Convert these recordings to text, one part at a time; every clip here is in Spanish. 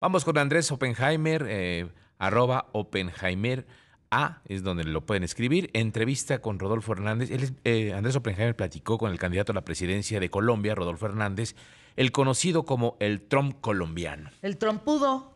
Vamos con Andrés Oppenheimer, eh, arroba Oppenheimer A, es donde lo pueden escribir. Entrevista con Rodolfo Hernández. Eh, Andrés Oppenheimer platicó con el candidato a la presidencia de Colombia, Rodolfo Hernández, el conocido como el Trump colombiano. El trompudo.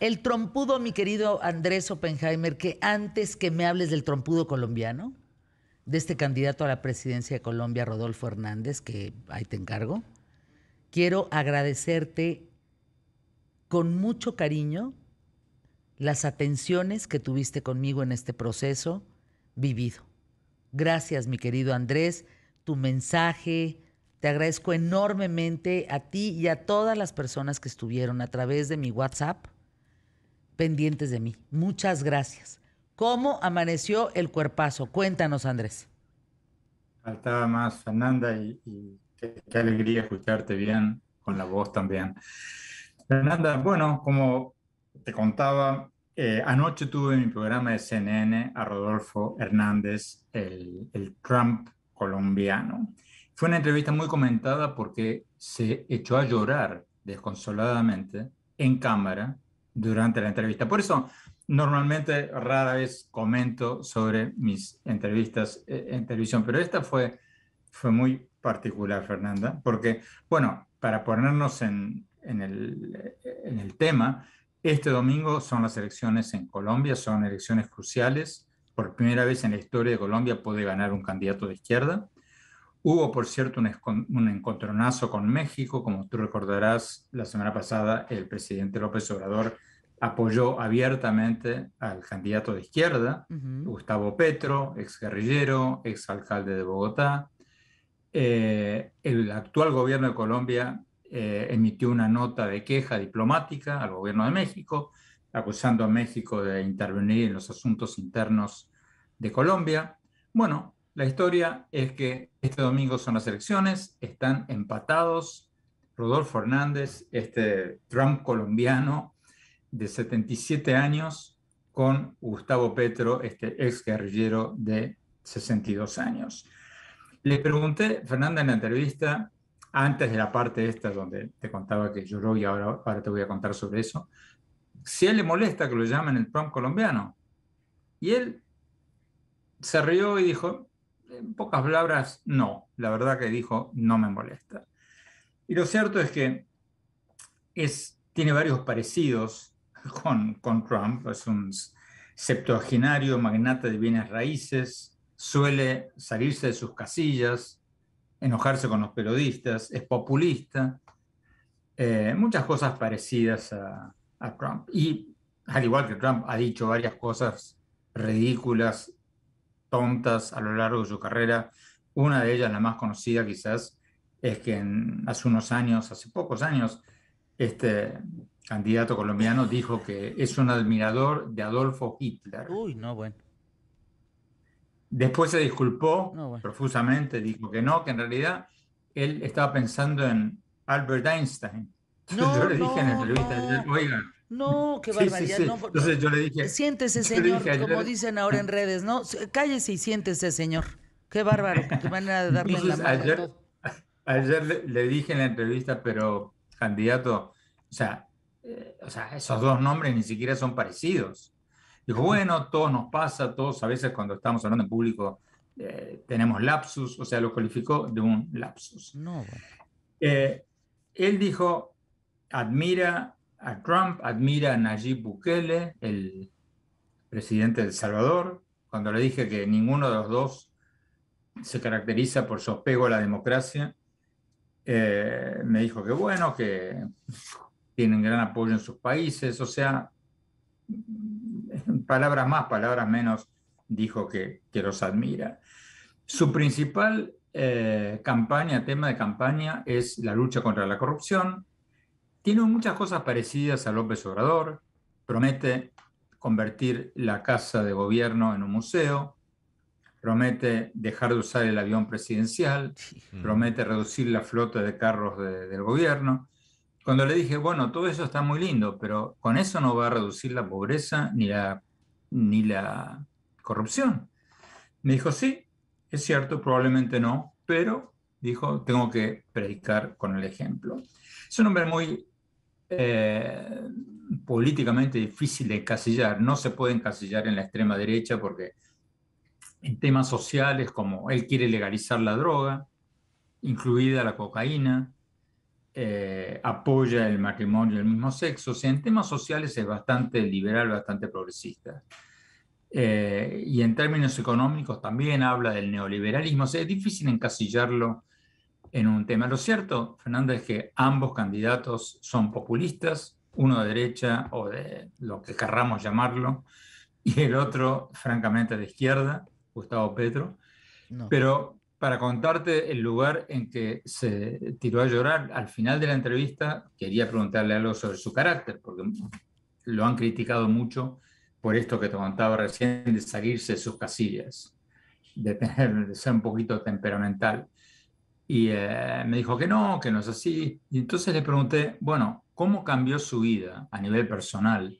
El trompudo, mi querido Andrés Oppenheimer, que antes que me hables del trompudo colombiano, de este candidato a la presidencia de Colombia, Rodolfo Hernández, que ahí te encargo, quiero agradecerte con mucho cariño las atenciones que tuviste conmigo en este proceso vivido. Gracias, mi querido Andrés, tu mensaje. Te agradezco enormemente a ti y a todas las personas que estuvieron a través de mi WhatsApp pendientes de mí. Muchas gracias. ¿Cómo amaneció el cuerpazo? Cuéntanos, Andrés. Faltaba más, Fernanda, y, qué alegría escucharte bien, con la voz también. Fernanda, bueno, como te contaba, eh, anoche tuve en mi programa de CNN a Rodolfo Hernández, el, el Trump colombiano. Fue una entrevista muy comentada porque se echó a llorar desconsoladamente en cámara durante la entrevista. Por eso, normalmente rara vez comento sobre mis entrevistas eh, en televisión, pero esta fue, fue muy particular, Fernanda, porque, bueno, para ponernos en, en el, en el tema. Este domingo son las elecciones en Colombia, son elecciones cruciales. Por primera vez en la historia de Colombia puede ganar un candidato de izquierda. Hubo, por cierto, un, encontronazo con México. Como tú recordarás, la semana pasada el presidente López Obrador apoyó abiertamente al candidato de izquierda, Gustavo Petro, ex guerrillero, ex alcalde de Bogotá. Eh, el actual gobierno de Colombia eh, emitió una nota de queja diplomática al gobierno de México, acusando a México de intervenir en los asuntos internos de Colombia. Bueno, la historia es que este domingo son las elecciones, están empatados. Rodolfo Hernández, este Trump colombiano de 77 años, con Gustavo Petro, este ex guerrillero de 62 años. Le pregunté, Fernanda, en la entrevista, antes de la parte esta donde te contaba que lloró y ahora, ahora te voy a contar sobre eso, si a él le molesta que lo llamen el Trump colombiano. Y él se rió y dijo, en pocas palabras, no, la verdad que dijo, no me molesta. Y lo cierto es que es, tiene varios parecidos con, con Trump, es un septuaginario magnate de bienes raíces, suele salirse de sus casillas, enojarse con los periodistas, es populista, eh, muchas cosas parecidas a, Trump. Y al igual que Trump ha dicho varias cosas ridículas, tontas a lo largo de su carrera, una de ellas, la más conocida quizás, es que hace unos años, hace pocos años, este candidato colombiano dijo que es un admirador de Adolfo Hitler. Uy, no, bueno. Después se disculpó profusamente, dijo que no, que en realidad él estaba pensando en Albert Einstein. No, yo le dije en la entrevista, oiga. No, qué barbaridad. Entonces yo le dije. Siéntese, señor, como dicen ahora en redes, ¿no? Cállese y siéntese, señor. Qué bárbaro, tu manera de la Ayer, le, dije en la entrevista, pero candidato, o sea, eh, o sea, esos dos nombres ni siquiera son parecidos. Dijo, bueno, todos nos pasa, todos a veces cuando estamos hablando en público eh, tenemos lapsus, o sea, lo calificó de un lapsus. Eh, él dijo, admira a Trump, admira a Nayib Bukele, el presidente de El Salvador, cuando le dije que ninguno de los dos se caracteriza por su apego a la democracia, eh, me dijo que bueno, que tienen gran apoyo en sus países, o sea, palabras más, palabras menos, dijo que, los admira. Su principal eh, campaña, tema de campaña, es la lucha contra la corrupción. Tiene muchas cosas parecidas a López Obrador. Promete convertir la casa de gobierno en un museo, promete dejar de usar el avión presidencial, promete reducir la flota de carros del gobierno cuando le dije, bueno, todo eso está muy lindo, pero con eso no va a reducir la pobreza ni la, ni la corrupción. Me dijo, sí, es cierto, probablemente no, pero dijo, tengo que predicar con el ejemplo. Es un hombre muy eh, políticamente difícil de encasillar, no se puede encasillar en la extrema derecha porque en temas sociales como él quiere legalizar la droga, incluida la cocaína, eh, apoya el matrimonio del mismo sexo. O en temas sociales es bastante liberal, bastante progresista. Eh, y en términos económicos también habla del neoliberalismo. es difícil encasillarlo en un tema. Lo cierto, Fernanda, es que ambos candidatos son populistas, uno de derecha o de lo que querramos llamarlo, y el otro, francamente, de izquierda, Gustavo Petro. Pero para contarte el lugar en que se tiró a llorar. Al final de la entrevista quería preguntarle algo sobre su carácter, porque lo han criticado mucho por esto que te contaba recién, de salirse de sus casillas, de, de ser un poquito temperamental. Y eh, me dijo que no, que no es así. Y entonces le pregunté, bueno, ¿cómo cambió su vida a nivel personal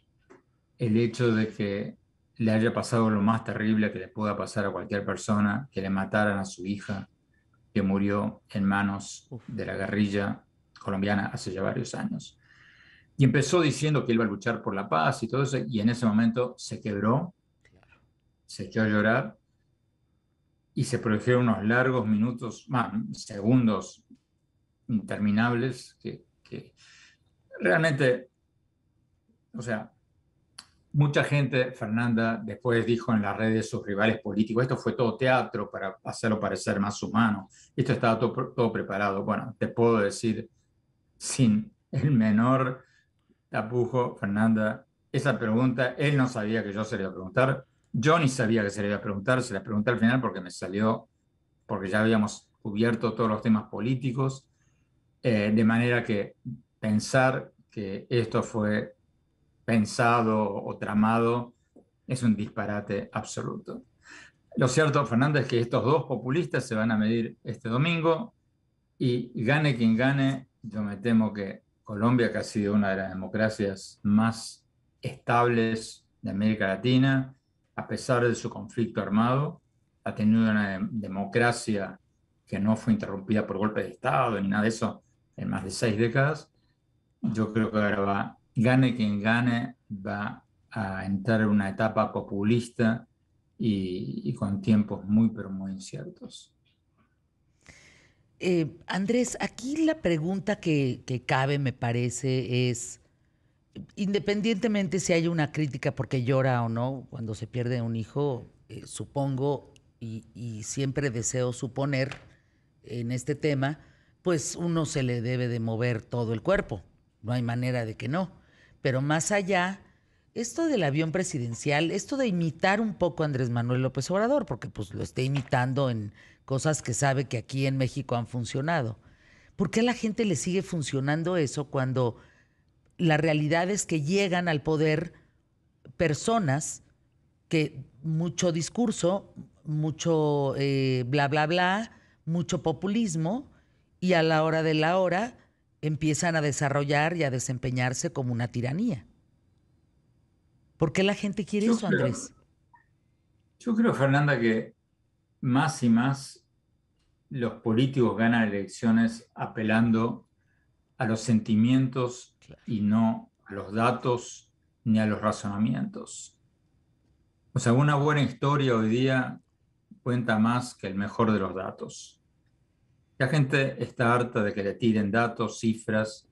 el hecho de que le haya pasado lo más terrible que le pueda pasar a cualquier persona, que le mataran a su hija, que murió en manos de la guerrilla colombiana hace ya varios años. Y empezó diciendo que iba a luchar por la paz y todo eso, y en ese momento se quebró, se echó a llorar y se produjeron unos largos minutos, más segundos interminables que, que realmente, o sea, Mucha gente, Fernanda, después dijo en las redes sus rivales políticos, esto fue todo teatro para hacerlo parecer más humano, esto estaba todo, preparado. Bueno, te puedo decir sin el menor tapujo, Fernanda, esa pregunta, él no sabía que yo se le iba a preguntar, yo ni sabía que se le iba a preguntar, se la pregunté al final porque me salió, porque ya habíamos cubierto todos los temas políticos, eh, de manera que pensar que esto fue pensado o tramado es un disparate absoluto. Lo cierto, Fernández, es que estos dos populistas se van a medir este domingo y gane quien gane, yo me temo que Colombia, que ha sido una de las democracias más estables de América Latina, a pesar de su conflicto armado, ha tenido una democracia que no fue interrumpida por golpe de Estado ni nada de eso en más de seis décadas, yo creo que ahora va gane quien gane, va a entrar en una etapa populista y, con tiempos muy, pero muy inciertos. Eh, Andrés, aquí la pregunta que, cabe, me parece, es, independientemente si hay una crítica porque llora o no, cuando se pierde un hijo, eh, supongo, y, siempre deseo suponer en este tema, pues uno se le debe de mover todo el cuerpo, no hay manera de que no pero más allá, esto del avión presidencial, esto de imitar un poco a Andrés Manuel López Obrador, porque pues lo está imitando en cosas que sabe que aquí en México han funcionado. ¿Por qué a la gente le sigue funcionando eso cuando la realidad es que llegan al poder personas que mucho discurso, mucho eh, bla, bla, bla, mucho populismo, y a la hora de la hora empiezan a desarrollar y a desempeñarse como una tiranía. ¿Por qué la gente quiere eso, Andrés? Yo creo, Fernanda, que más y más los políticos ganan elecciones apelando a los sentimientos y no a los datos ni a los razonamientos. O sea, una buena historia hoy día cuenta más que el mejor de los datos. La gente está harta de que le tiren datos, cifras,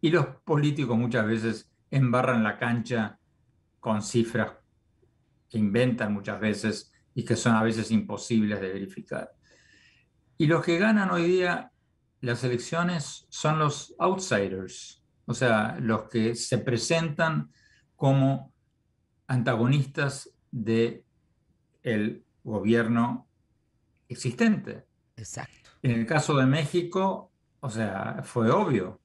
y los políticos muchas veces embarran la cancha con cifras que inventan muchas veces y que son a veces imposibles de verificar. Y los que ganan hoy día las elecciones son los outsiders, o sea, los que se presentan como antagonistas de gobierno existente. Exacto. En el caso de México, o sea, fue obvio.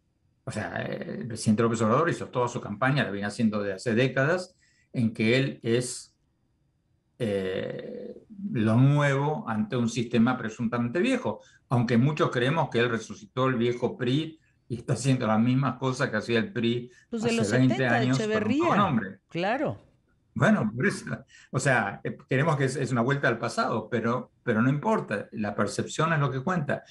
O sea, el presidente López Obrador hizo toda su campaña, la viene haciendo desde hace décadas, en que él es eh, lo nuevo ante un sistema presuntamente viejo, aunque muchos creemos que él resucitó el viejo PRI y está haciendo las mismas cosas que hacía el PRI pues hace 20 70, años con un nombre. Claro. Bueno, o sea, queremos que es, una vuelta al pasado, pero, pero no importa, la percepción es lo que cuenta.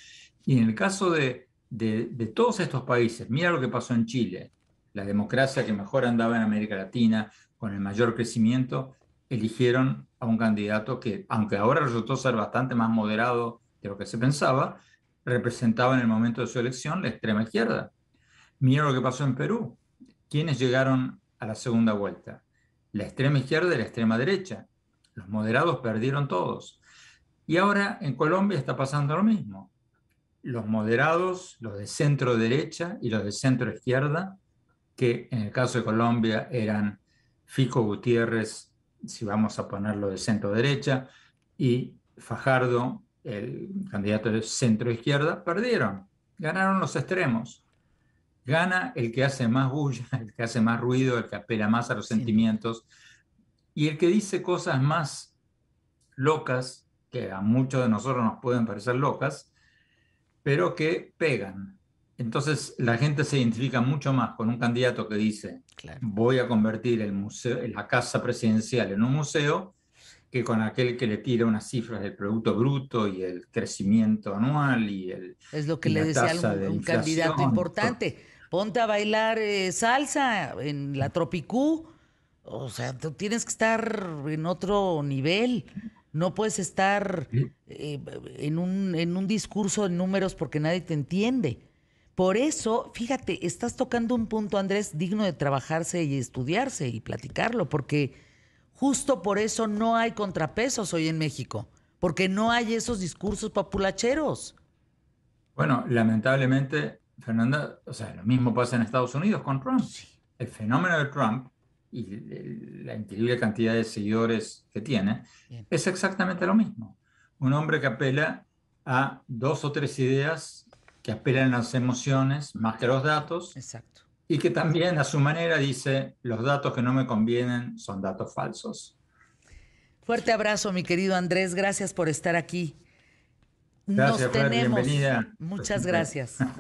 Y en el caso de, de, de todos estos países, mira lo que pasó en Chile, la democracia que mejor andaba en América Latina, con el mayor crecimiento, eligieron a un candidato que, aunque ahora resultó ser bastante más moderado de lo que se pensaba, representaba en el momento de su elección la extrema izquierda. Mira lo que pasó en Perú. ¿Quiénes llegaron a la segunda vuelta? la extrema izquierda y la extrema derecha. Los moderados perdieron todos. Y ahora en Colombia está pasando lo mismo. Los moderados, los de centro derecha y los de centro izquierda, que en el caso de Colombia eran Fico Gutiérrez, si vamos a ponerlo de centro derecha, y Fajardo, el candidato de centro izquierda, perdieron. Ganaron los extremos. Gana el que hace más bulla, el que hace más ruido, el que apela más a los sentimientos y el que dice cosas más locas, que a muchos de nosotros nos pueden parecer locas, pero que pegan. Entonces la gente se identifica mucho más con un candidato que dice, voy a convertir el museo, la casa presidencial en un museo, que con aquel que le tira unas cifras del Producto Bruto y el crecimiento anual y el... Es lo que le decía algún, un, candidato importante ponte a bailar eh, salsa en la Tropicú. O sea, tú tienes que estar en otro nivel. No puedes estar eh, en, un, en un discurso de números porque nadie te entiende. Por eso, fíjate, estás tocando un punto, Andrés, digno de trabajarse y estudiarse y platicarlo, porque justo por eso no hay contrapesos hoy en México, porque no hay esos discursos populacheros. Bueno, lamentablemente Fernanda, o sea, lo mismo pasa en Estados Unidos con Trump. El fenómeno de Trump y la increíble cantidad de seguidores que tiene es exactamente lo mismo. Un hombre que apela a dos o tres ideas que apelan a las emociones más que a los datos. Exacto. Y que también a su manera dice, los datos que no me convienen son datos falsos. Fuerte abrazo, mi querido Andrés. Gracias por estar aquí. Gracias, Nos tenemos. Bienvenida. Muchas gracias.